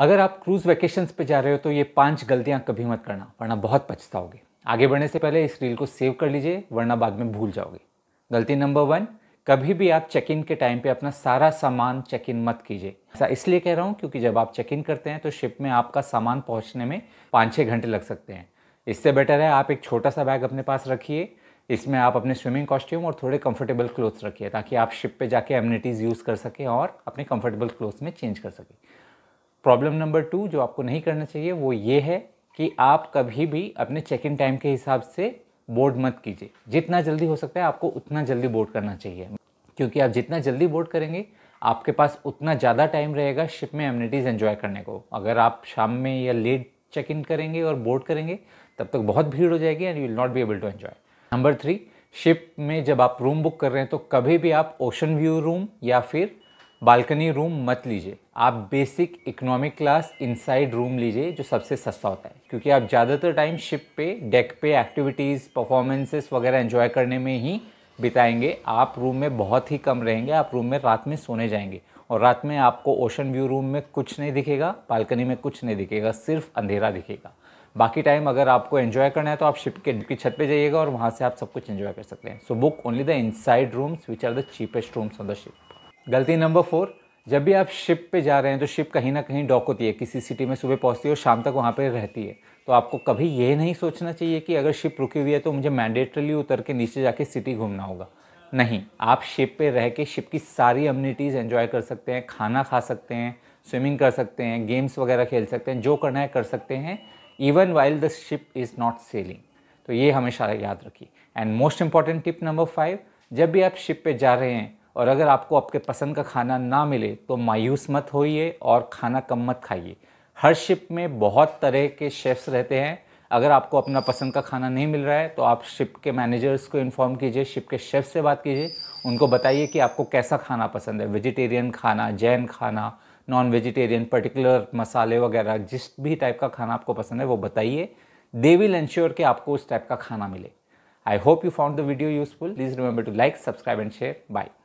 अगर आप cruise vacation पे जा रहे हो तो ये पांच गलतियाँ कभी मत करना वरना बहुत पछताओगे आगे बढ़ने से पहले इस रील को सेव कर लीजिए वरना बाद में भूल जाओगे गलती नंबर वन कभी भी आप चेक इन के टाइम पे अपना सारा सामान चेक इन मत कीजिए ऐसा इसलिए कह रहा हूँ क्योंकि जब आप चेक इन करते हैं तो शिप में आपका सामान पहुँचने में पाँच छः घंटे लग सकते हैं इससे बेटर है आप एक छोटा सा बैग अपने पास रखिए इसमें आप अपने स्विमिंग कॉस्ट्यूम और थोड़े कंफर्टेबल क्लोथ्स रखिए ताकि आप शिप पे जाके एम्यूनिटीज़ यूज़ कर सकें और अपने कंफर्टेबल क्लोथ्स में चेंज कर सकें प्रॉब्लम नंबर टू जो आपको नहीं करना चाहिए वो ये है कि आप कभी भी अपने चेक इन टाइम के हिसाब से बोर्ड मत कीजिए जितना जल्दी हो सकता है आपको उतना जल्दी बोर्ड करना चाहिए क्योंकि आप जितना जल्दी बोर्ड करेंगे आपके पास उतना ज़्यादा टाइम रहेगा शिप में एम्यूनिटीज़ एंजॉय करने को अगर आप शाम में या लेट चेक इन करेंगे और बोर्ड करेंगे तब तक बहुत भीड़ हो जाएगी and you will not be able to enjoy number three ship में जब आप रूम बुक कर रहे हैं तो कभी भी आप ओशन व्यू रूम या फिर बालकनी रूम मत लीजिए आप basic economic class inside room लीजिए जो सबसे सस्ता होता है क्योंकि आप ज़्यादातर टाइम शिप पे डेक पे एक्टिविटीज़ परफॉर्मेंसेस वगैरह एंजॉय करने में ही बिताएंगे आप रूम में बहुत ही कम रहेंगे आप रूम में रात में सोने जाएंगे और रात में आपको ओशन व्यू रूम में कुछ नहीं दिखेगा बालकनी में कुछ नहीं दिखेगा सिर्फ अंधेरा दिखेगा बाकी टाइम अगर आपको एंजॉय करना है तो आप शिप के की छत पे जाइएगा और वहाँ से आप सब कुछ एंजॉय कर सकते हैं so book only the inside rooms which are the cheapest rooms on the ship गलती नंबर फोर जब भी आप शिप पे जा रहे हैं तो शिप कहीं ना कहीं डॉक होती है किसी सिटी में सुबह पहुंचती है और शाम तक वहाँ पे रहती है तो आपको कभी ये नहीं सोचना चाहिए कि अगर शिप रुकी हुई है तो मुझे मैंडेटरली उतर के नीचे जाके सिटी घूमना होगा नहीं आप शिप पे रह के शिप की सारी अम्यूनिटीज़ एंजॉय कर सकते हैं खाना खा सकते हैं स्विमिंग कर सकते हैं गेम्स वगैरह खेल सकते हैं जो करना है कर सकते हैं even while the ship is not sailing तो ये हमेशा याद रखिए and most important tip number five जब भी आप शिप पे जा रहे हैं और अगर आपको आपके पसंद का खाना ना मिले तो मायूस मत होइए और खाना कम मत खाइए हर शिप में बहुत तरह के शेफ़्स रहते हैं अगर आपको अपना पसंद का खाना नहीं मिल रहा है तो आप शिप के मैनेजर्स को इन्फॉर्म कीजिए शिप के शेफ़ से बात कीजिए उनको बताइए कि आपको कैसा खाना पसंद है वेजिटेरियन खाना जैन खाना नॉन वेजिटेरियन पर्टिकुलर मसाले वगैरह जिस भी टाइप का खाना आपको पसंद है वो बताइए दे विल इंश्योर कि आपको उस टाइप का खाना मिले I hope you found the video useful please remember to like subscribe and share bye